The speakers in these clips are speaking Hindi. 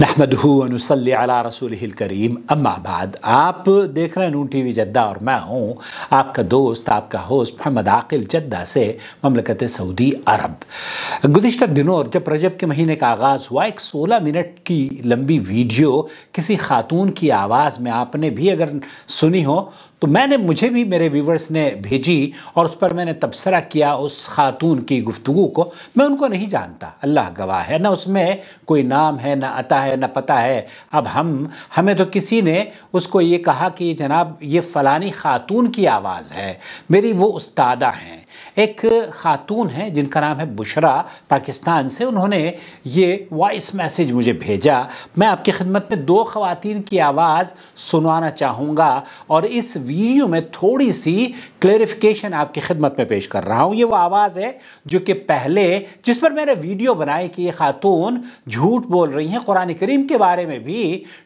नहमद नसली अला रसूल करीम अम्मा बाद आप देख रहे हैं नून टी वी जद्दा और मैं हूँ आपका दोस्त आपका होस्ट मोहम्मद आकिल जद्दा से ममलकत सऊदी अरब गुजशत दिनों और जब रजब के महीने का आगाज़ हुआ एक सोलह मिनट की लंबी वीडियो किसी खातून की आवाज़ में आपने भी अगर सुनी हो तो मैंने मुझे भी मेरे व्यूवर्स ने भेजी और उस पर मैंने तबसरा किया उस खातून की गुफ्तु को मैं उनको नहीं जानता अल्लाह गवाह है ना उसमें कोई नाम है ना अता है ना पता है अब हम हमें तो किसी ने उसको ये कहा कि जनाब ये फ़लानी खातून की आवाज़ है मेरी वो उस्तादा हैं एक खातून है जिनका नाम है बुशरा पाकिस्तान से उन्होंने ये वॉइस मैसेज मुझे भेजा मैं आपकी खिदमत में दो खातन की आवाज़ सुनवाना चाहूँगा और इस वीडियो में थोड़ी सी क्लेरिफिकेशन आपकी खिदमत में पेश कर रहा हूं ये वो आवाज़ है जो कि पहले जिस पर मैंने वीडियो बनाई कि ये खातून झूठ बोल रही हैं कुरान करीम के बारे में भी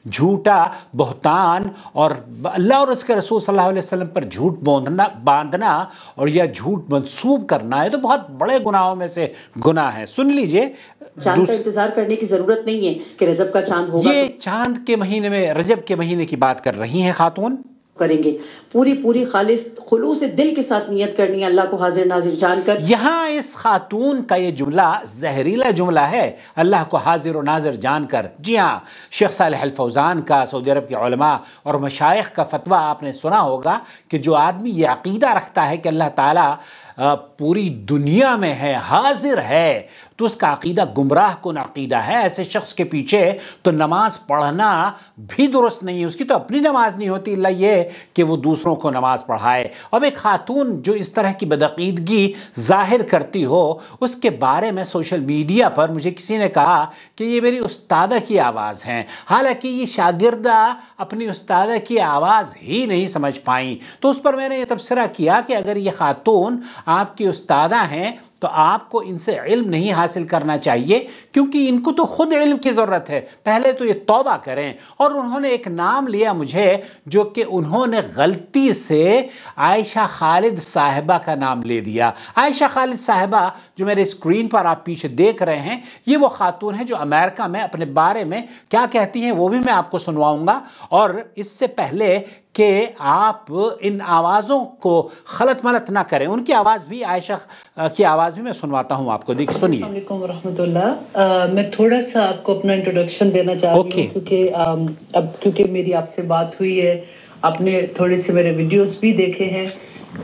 झूठा बहतान और अल्लाह और उसके रसूल सल्लल्लाहु अलैहि वसल्लम पर झूठ बोधना बांधना और यह झूठ मनसूब करना है तो बहुत बड़े गुनाहों में से गुना है सुन लीजिए चांद का इंतजार करने की जरूरत नहीं है कि रजब का चांद होगा ये तो। चांद के महीने में रजब के महीने की बात कर रही हैं खातून करेंगे पूरी पूरी खालिश खुलू से दिल के साथ नियत करनी है अल्लाह को हाजिर नाजिर जानकर यहाँ इस खातून का ये जुमला जहरीला जुमला है अल्लाह को हाजिर और नाजिर जानकर जी हाँ शेख साल का सऊदी अरब के उलमा और मशाइ का फतवा आपने सुना होगा कि जो आदमी ये अकीदा रखता है कि अल्लाह ताला पूरी दुनिया में है हाजिर है तो उसका अकीदा गुमराह कन नकीदा है ऐसे शख्स के पीछे तो नमाज पढ़ना भी दुरुस्त नहीं है उसकी तो अपनी नमाज नहीं होती अल्लाह ये कि वो दूसरों को नमाज पढ़ाए अब एक खातून जो इस तरह की बदअीदगी जाहिर करती हो उसके बारे में सोशल मीडिया पर मुझे किसी ने कहा कि ये मेरी उस्तादा की आवाज़ हैं हालांकि ये शागिर्दा अपनी उस्तादा की आवाज़ ही नहीं समझ पाई तो उस पर मैंने ये तबसरा किया कि अगर ये खातून आपके उस्तादा हैं तो आपको इनसे इल्म नहीं हासिल करना चाहिए क्योंकि इनको तो खुद इल्म की ज़रूरत है पहले तो ये तौबा करें और उन्होंने एक नाम लिया मुझे जो कि उन्होंने गलती से आयशा खालिद साहबा का नाम ले दिया आयशा खालिद साहबा जो मेरे स्क्रीन पर आप पीछे देख रहे हैं ये वो ख़ातून हैं जो अमेरिका में अपने बारे में क्या कहती हैं वो भी मैं आपको सुनवाऊँगा और इससे पहले कि आप इन आवाज़ों को खलत मलत ना करें उनकी आवाज़ भी आयशा की आवाज़ भी मैं सुनवाता हूँ आपको देखिए सुनिए मैं थोड़ा सा आपको अपना इंट्रोडक्शन देना चाहती okay. हूँ क्योंकि अब क्योंकि मेरी आपसे बात हुई है आपने थोड़े से मेरे वीडियोस भी देखे हैं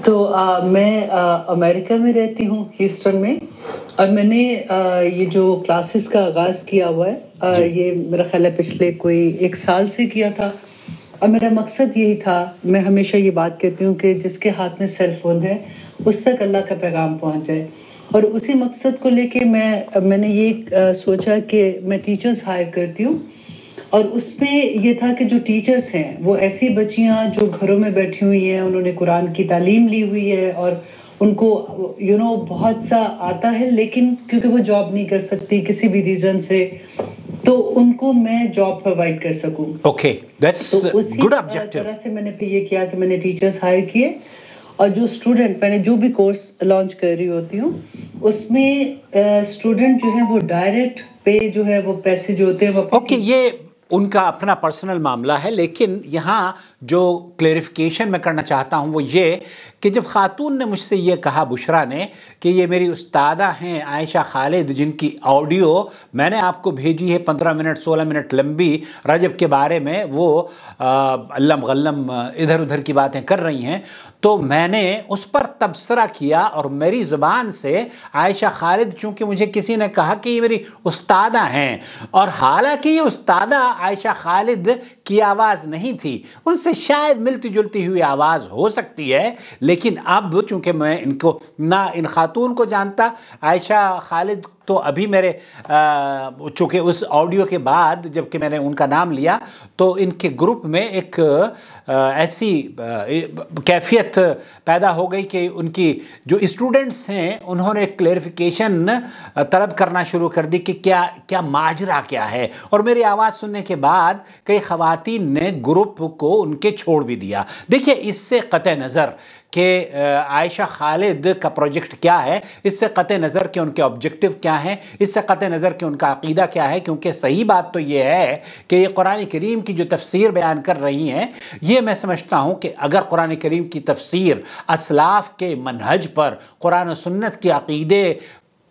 तो आ, मैं आ, अमेरिका में रहती हूँ ह्यूस्टन में और मैंने आ, ये जो क्लासेस का आगाज़ किया हुआ है आ, ये मेरा ख्याल है पिछले कोई एक साल से किया था और मेरा मकसद यही था मैं हमेशा ये बात कहती हूँ कि जिसके हाथ में सेल फोन है उस तक अल्लाह का पैगाम पहुँच जाए और उसी मकसद को लेके मैं मैंने ये सोचा कि मैं टीचर्स हायर करती हूँ और उसमें ये था कि जो टीचर्स हैं वो ऐसी बच्चियाँ जो घरों में बैठी हुई हैं उन्होंने कुरान की तालीम ली हुई है और उनको यू you नो know, बहुत सा आता है लेकिन क्योंकि वो जॉब नहीं कर सकती किसी भी रीज़न से तो उनको मैं जॉब प्रोवाइड कर सकूं ओके दैट्स गुड ऑब्जेक्टिव तरह से मैंने फिर ये किया कि मैंने टीचर्स हायर किए और जो स्टूडेंट मैंने जो भी कोर्स लॉन्च कर रही होती हूँ उसमें स्टूडेंट जो है वो डायरेक्ट पे जो है वो पैसे जो होते हैं वो ओके okay, ये उनका अपना पर्सनल मामला है लेकिन यहाँ जो क्लेरिफिकेशन मैं करना चाहता हूँ वो ये कि जब ख़ातून ने मुझसे ये कहा बुशरा ने कि ये मेरी उस्तादा हैं आयशा खालिद जिनकी ऑडियो मैंने आपको भेजी है पंद्रह मिनट सोलह मिनट लंबी रजब के बारे में वो अल्लम गल्लम इधर उधर की बातें कर रही हैं तो मैंने उस पर तबसरा किया और मेरी ज़ुबान से आयशा खालिद चूँकि मुझे किसी ने कहा कि ये मेरी उस्तादा हैं और हालांकि ये उस्तादा आयशा खालिद की आवाज़ नहीं थी उनसे शायद मिलती जुलती हुई आवाज़ हो सकती है लेकिन अब चूंकि मैं इनको ना इन खातून को जानता आयशा खालिद तो अभी मेरे चूँकि उस ऑडियो के बाद जबकि मैंने उनका नाम लिया तो इनके ग्रुप में एक ऐसी कैफियत पैदा हो गई कि उनकी जो स्टूडेंट्स हैं उन्होंने क्लेरिफिकेशन तलब करना शुरू कर दी कि क्या क्या माजरा क्या है और मेरी आवाज़ सुनने के बाद कई ख़वातीन ने ग्रुप को उनके छोड़ भी दिया देखिए इससे क़त नज़र कि आयशा खालिद का प्रोजेक्ट क्या है इससे क़त नज़र के उनके ऑब्जेक्टिव क्या हैं इससे क़त नज़र कि उनका अकीदा क्या है क्योंकि सही बात तो ये है कि ये कुरान करीम की जो तफसीर बयान कर रही हैं ये मैं समझता हूँ कि अगर कुरान करीम की तफसीर असलाफ के मनहज पर कुरान सुन्नत के अकीदे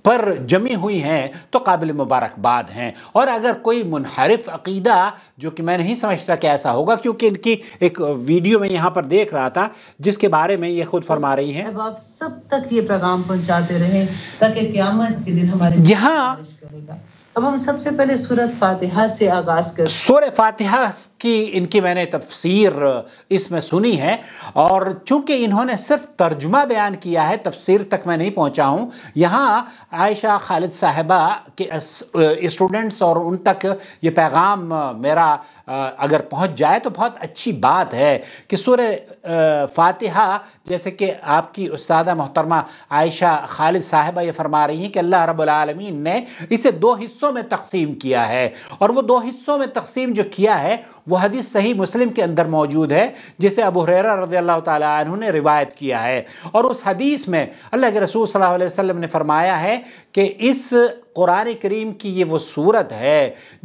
पर जमी हुई हैं तो काबिल मुबारकबाद हैं और अगर कोई मुनहरफ अकीदा जो कि मैं नहीं समझता कि ऐसा होगा क्योंकि इनकी एक वीडियो में यहाँ पर देख रहा था जिसके बारे में ये खुद फरमा रही हैं अब आप सब तक ये पैगाम पहुँचाते रहे ताकि क्यामत के दिन हमारे यहाँ अब हम सबसे पहले सूरत फातिहा से आगाज करें सूर्य फातिहा की इनकी मैंने तफसीर इसमें सुनी है और चूंकि इन्होंने सिर्फ तर्जुमा बयान किया है तफसीर तक मैं नहीं पहुंचा हूं यहाँ आयशा खालिद साहबा के स्टूडेंट्स और उन तक ये पैगाम मेरा अगर पहुंच जाए तो बहुत अच्छी बात है कि सूर्य फातिहा जैसे कि आपकी उस्तादा मोहतरमा आयशा खालिद साहबा ये फरमा रही हैं कि अल्लाह रबालमीन ने इसे दो हिस्सों में तकसीम किया है और वो दो हिस्सों में तकसीम जो किया है वह हदीस सही मुस्लिम के अंदर मौजूद है जिसे अबू हुररा रजी अल्लाह तु ने रिवायत किया है और उस हदीस में अल्लाह के रसूल सल्लल्लाहु अलैहि वसल्लम ने फरमाया है कि इस कुरान करीम की ये वो सूरत है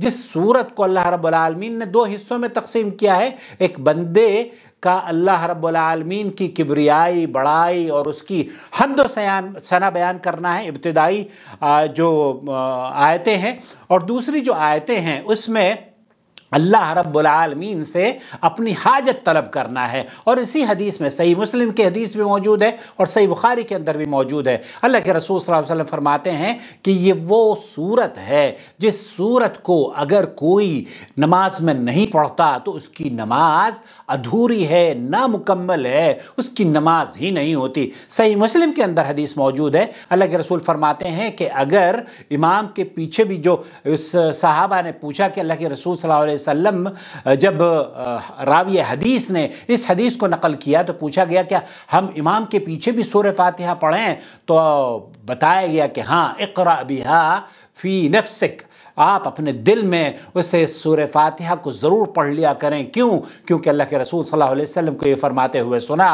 जिस सूरत को अल्लाह रबालमीन ने दो हिस्सों में तकसीम किया है एक बंदे का अल्लाह रबालमीन की किबरियाई बड़ाई और उसकी हमद सना बयान करना है इब्तदाई जो आयतें हैं और दूसरी जो आयतें हैं उसमें अल्लाह रबालमीन से अपनी हाजत तलब करना है और इसी हदीस में सही मुस्लिम के हदीस भी मौजूद है और सही बुखारी के अंदर भी मौजूद है अल्लाह के रसूल वसल्लम फरमाते हैं कि ये वो सूरत है जिस सूरत को अगर कोई नमाज में नहीं पढ़ता तो उसकी नमाज अधूरी है नामुकम्मल है उसकी नमाज ही नहीं होती सही मुस्लिम के अंदर हदीस मौजूद है अल्लाह के रसूल फरमाते हैं कि अगर इमाम के पीछे भी जो साहबा ने पूछा कि अल्लाह के रसूल सल्ला वसल्लम जब रावी हदीस ने इस हदीस को नकल किया तो पूछा गया क्या हम इमाम के पीछे भी सूर फातिहा पढ़ें तो बताया गया कि हाँ इकरा बिहा फ़ी नफसिक आप अपने दिल में उसे सूर फातिहा को ज़रूर पढ़ लिया करें क्यों क्योंकि अल्लाह के रसूल सल्लल्लाहु अलैहि वसल्लम को ये फरमाते हुए सुना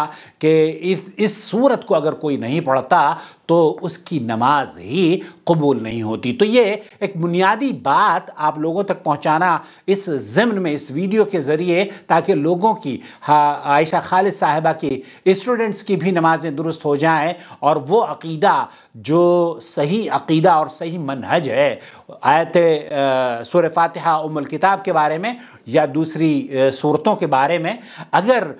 कि इस इस सूरत को अगर कोई नहीं पढ़ता तो उसकी नमाज ही कबूल नहीं होती तो ये एक बुनियादी बात आप लोगों तक पहुंचाना इस ज़मन में इस वीडियो के ज़रिए ताकि लोगों की हाँ, आयशा खालिद साहबा की स्टूडेंट्स की भी नमाज़ें दुरुस्त हो जाएं और वो अकीदा जो सही अकीदा और सही मनहज है आयत सुर फातहा उमुल किताब के बारे में या दूसरी सूरतों के बारे में अगर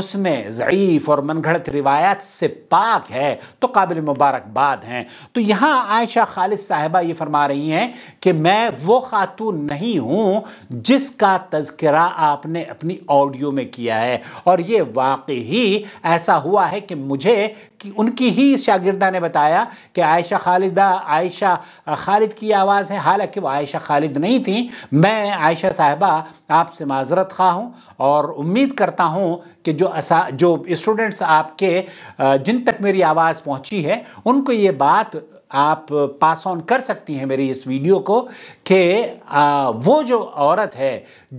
उसमें ज़यीफ़ और मनगढ़ रिवायात से पाक है तो काबिल मुबारकबाद हैं तो यहाँ आयशा खालिद साहिबा ये फरमा रही हैं कि मैं वो खातून नहीं हूँ जिसका तस्करा आपने अपनी ऑडियो में किया है और ये वाकई ही ऐसा हुआ है कि मुझे कि उनकी ही शागिरदा ने बताया कि आयशा खालिदा आयशा खालिद की आवाज़ है हालांकि वो आयशा खालिद नहीं थी मैं आयशा साहबा आपसे माजरत खा हूँ और उम्मीद करता हूँ कि जो असा जो स्टूडेंट्स आपके जिन तक मेरी आवाज़ पहुँची है उनको ये बात आप पास ऑन कर सकती हैं मेरी इस वीडियो को कि वो जो औरत है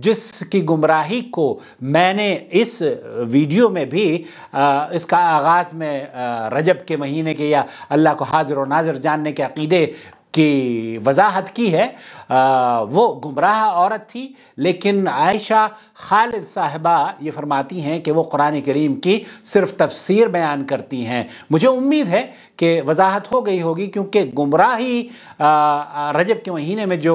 जिसकी गुमराही को मैंने इस वीडियो में भी आ, इसका आगाज़ में रजब के महीने के या अल्लाह को हाजिर और नाजर जानने के अकीदे की वजाहत की है आ, वो गुमराह औरत थी लेकिन आयशा खालिद साहबा ये फरमाती हैं कि वो कुरान करीम की सिर्फ तफसीर बयान करती हैं मुझे उम्मीद है कि वजाहत हो गई होगी क्योंकि गुमराही रजब के महीने में जो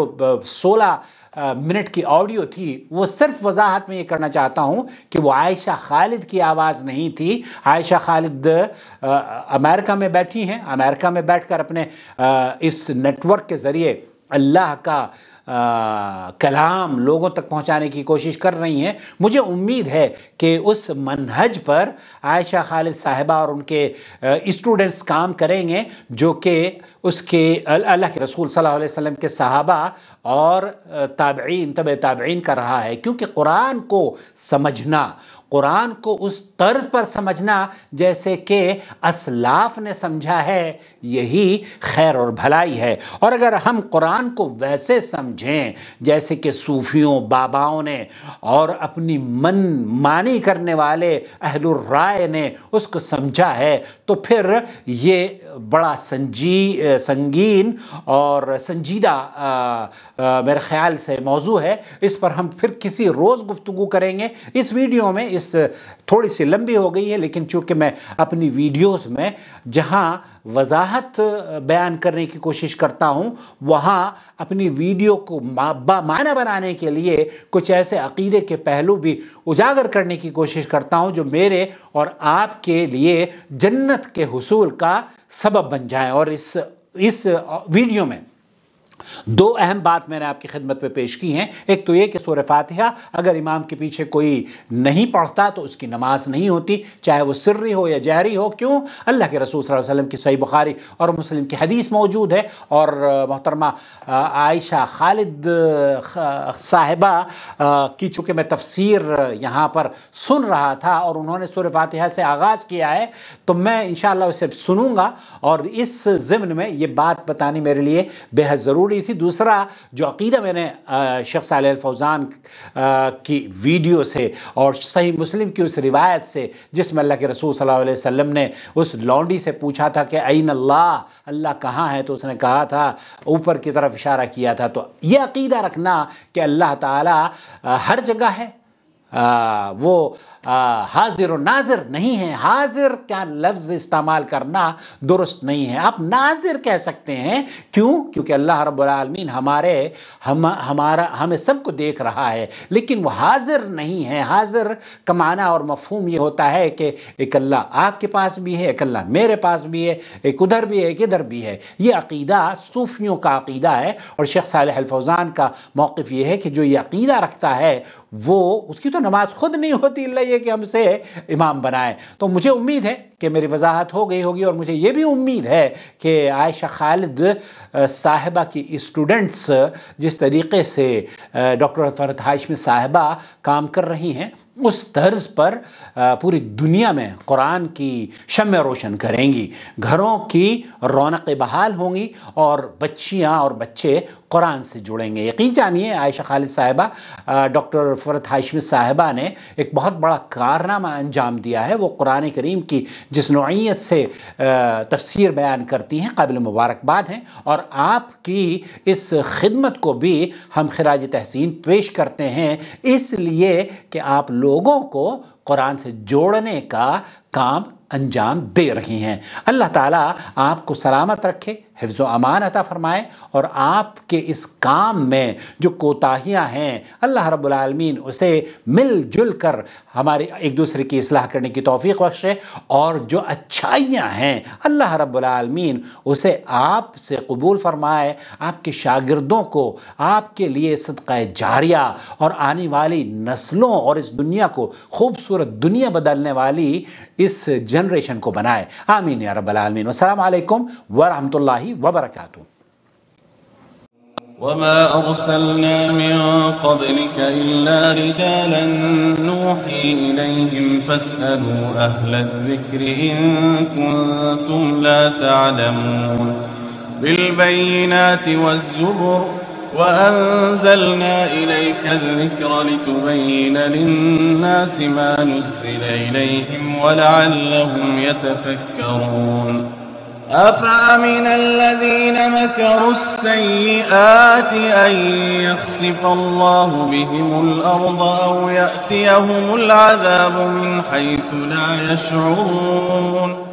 सोलह मिनट की ऑडियो थी वो सिर्फ वजाहत में ये करना चाहता हूँ कि वो आयशा खालिद की आवाज़ नहीं थी आयशा खालिद अमेरिका में बैठी हैं अमेरिका में बैठकर अपने इस नेटवर्क के ज़रिए अल्लाह का आ, कलाम लोगों तक पहुंचाने की कोशिश कर रही हैं मुझे उम्मीद है कि उस मनहज पर आयशा खालिद साहिबा और उनके स्टूडेंट्स काम करेंगे जो कि उसके अल्लाह के रसूल सल्लल्लाहु अलैहि वसल्लम के सहाबा और ताबीन तब ताबीन कर रहा है क्योंकि कुरान को समझना कुरान को उस तर्ज पर समझना जैसे कि असलाफ ने समझा है यही खैर और भलाई है और अगर हम कुरान को वैसे समझें जैसे कि सूफियों बाबाओं ने और अपनी मन मानी करने वाले अहलुर्राय ने उसको समझा है तो फिर ये बड़ा संजी संगीन और संजीदा मेरे ख्याल से मौजू है इस पर हम फिर किसी रोज़ गुफ्तु करेंगे इस वीडियो में इस थोड़ी सी लंबी हो गई है लेकिन चूँकि मैं अपनी वीडियोस में जहाँ वजाहत बयान करने की कोशिश करता हूँ वहाँ अपनी वीडियो को माना बनाने के लिए कुछ ऐसे अकीदे के पहलू भी उजागर करने की कोशिश करता हूँ जो मेरे और आपके लिए जन्नत के हसूल का सबब बन जाए और इस इस वीडियो में दो अहम बात मैंने आपकी खिदमत में पे पेश की हैं एक तो ये कि सूर फातिहा अगर इमाम के पीछे कोई नहीं पढ़ता तो उसकी नमाज नहीं होती चाहे वो सिर्री हो या जहरी हो क्यों अल्लाह के रसूल सल्लल्लाहु अलैहि वसल्लम की सही बुखारी और मुस्लिम की हदीस मौजूद है और मोहतरमा आयशा खालिद साहिबा की चूँकि मैं तफसीर यहाँ पर सुन रहा था और उन्होंने सूर फातिहा से आगाज़ किया है तो मैं इन उसे सुनूंगा और इस ज़िम्न में ये बात बतानी मेरे लिए बेहद ज़रूरी पड़ी थी दूसरा जो अकीदा मैंने शख्स फौज़ान की वीडियो से और सही मुस्लिम की उस रिवायत से जिसमें अल्लाह के रसूल सल्लल्लाहु अलैहि वसल्लम ने उस लौंडी से पूछा था कि आइन अल्लाह अल्लाह कहाँ है तो उसने कहा था ऊपर की तरफ इशारा किया था तो यह अकीदा रखना कि अल्लाह तर हर जगह है आ, वो आ, हाजिर और नाजिर नहीं है हाजिर का लफ्ज़ इस्तेमाल करना दुरुस्त नहीं है आप नाजिर कह सकते हैं क्यों क्योंकि अल्लाह रबालमीन हमारे हम हमारा हमें सबको देख रहा है लेकिन वो हाजिर नहीं है हाजिर का माना और मफहम ये होता है कि एक अल्लाह आपके पास भी है एक अल्लाह मेरे पास भी है एक उधर भी है एक इधर भी है ये अकीदा सूफियों का अकीदा है और शेख साल फौज़ान का मौक़ ये है कि जो ये अकीदा रखता है वो उसकी तो तो नमाज खुद नहीं होती अल्लाह ये कि हमसे इमाम बनाए तो मुझे उम्मीद है कि मेरी वजाहत हो गई होगी और मुझे ये भी उम्मीद है कि आयशा खालिद साहिबा की स्टूडेंट्स जिस तरीके से डॉक्टर फरत हाशमी साहिबा काम कर रही हैं उस तर्ज पर पूरी दुनिया में कुरान की शम रोशन करेंगी घरों की रौनक बहाल होंगी और बच्चियाँ और बच्चे कुरान से जुड़ेंगे यकीन जानिए आयशा खालिद साहिबा डॉक्टर फरत हाशमी साहिबा ने एक बहुत बड़ा कारनामा अंजाम दिया है वो कुरान करीम की जिस नौीयत से तफसीर बयान करती हैं काबिल मुबारकबाद हैं और आपकी इस खिदमत को भी हम खराज तहसीन पेश करते हैं इसलिए कि आप लोगों को कुरान से जोड़ने का काम अंजाम दे रही हैं अल्लाह ताला आपको सलामत रखे हिफ्ज़ अमान अता फ़रमाए और आपके इस काम में जो कोताहियाँ हैं अल्लाह रब्लमीन उसे मिलजुल कर हमारे एक दूसरे की असलाह करने की तोफ़ी बख्शे और जो अच्छाइयाँ हैं अल्लाह रब्लमीन उसे आप से कबूल फ़रमाए आपके शागिर्दों को आपके लिए सदक़ जारिया और आने वाली नस्लों और इस दुनिया को खूबसूरत خوبصورت دنیا بدلنے والی اس جنریشن کو بنائے آمین یا رب العالمین والسلام علیکم ورحمت اللہ وبرکاتہ وما أرسلنا من قبلك إلا رجالا نوحي إليهم فاسألوا أهل الذكر إن كنتم لا تعلمون بالبينات والزبر وأنزلنا إليك الذكر لتبين للناس ما نزل إليهم ولعلهم يتفكرون أفأمن الذين مكروا السيئات أن يخسف الله بهم الأرض أو يأتيهم العذاب من حيث لا يشعرون